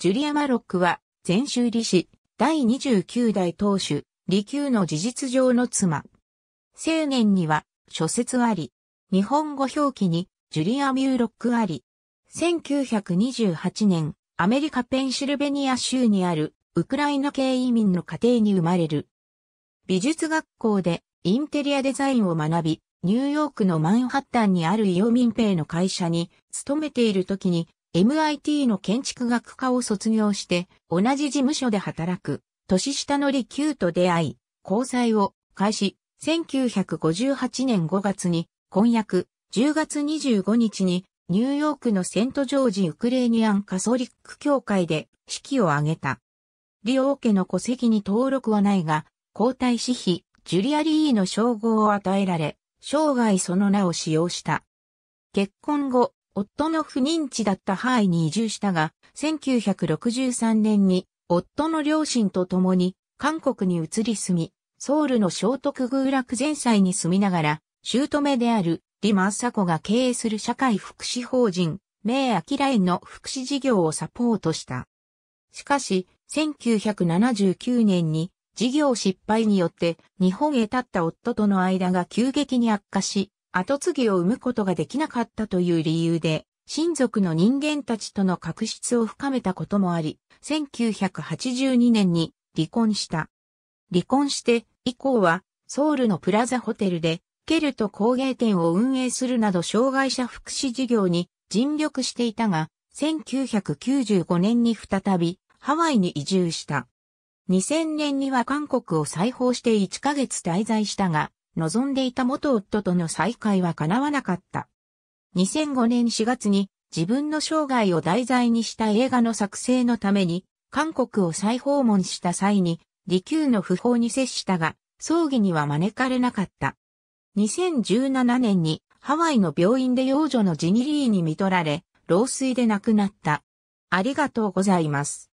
ジュリア・マロックは、前州理士、第29代当主、理休の事実上の妻。青年には、諸説あり、日本語表記に、ジュリア・ミューロックあり、1928年、アメリカペンシルベニア州にある、ウクライナ系移民の家庭に生まれる。美術学校で、インテリアデザインを学び、ニューヨークのマンハッタンにあるイオ民兵の会社に勤めている時に MIT の建築学科を卒業して、同じ事務所で働く、年下のリキューと出会い、交際を開始、1958年5月に、婚約、10月25日に、ニューヨークのセントジョージ・ウクレーニアン・カソリック教会で式を挙げた。リオー家の戸籍に登録はないが、皇太子妃、ジュリアリーの称号を与えられ、生涯その名を使用した。結婚後、夫の不妊地だったハイに移住したが、1963年に夫の両親と共に韓国に移り住み、ソウルの聖徳宮楽前祭に住みながら、姑であるリマ李サコが経営する社会福祉法人、名明園の福祉事業をサポートした。しかし、1979年に事業失敗によって日本へ立った夫との間が急激に悪化し、後継ぎを生むことができなかったという理由で、親族の人間たちとの確執を深めたこともあり、1982年に離婚した。離婚して以降はソウルのプラザホテルでケルト工芸店を運営するなど障害者福祉事業に尽力していたが、1995年に再びハワイに移住した。2000年には韓国を再訪して1ヶ月滞在したが、望んでいた元夫との再会は叶わなかった。2005年4月に自分の生涯を題材にした映画の作成のために、韓国を再訪問した際に、利休の訃報に接したが、葬儀には招かれなかった。2017年にハワイの病院で幼女のジニリーに見取られ、老衰で亡くなった。ありがとうございます。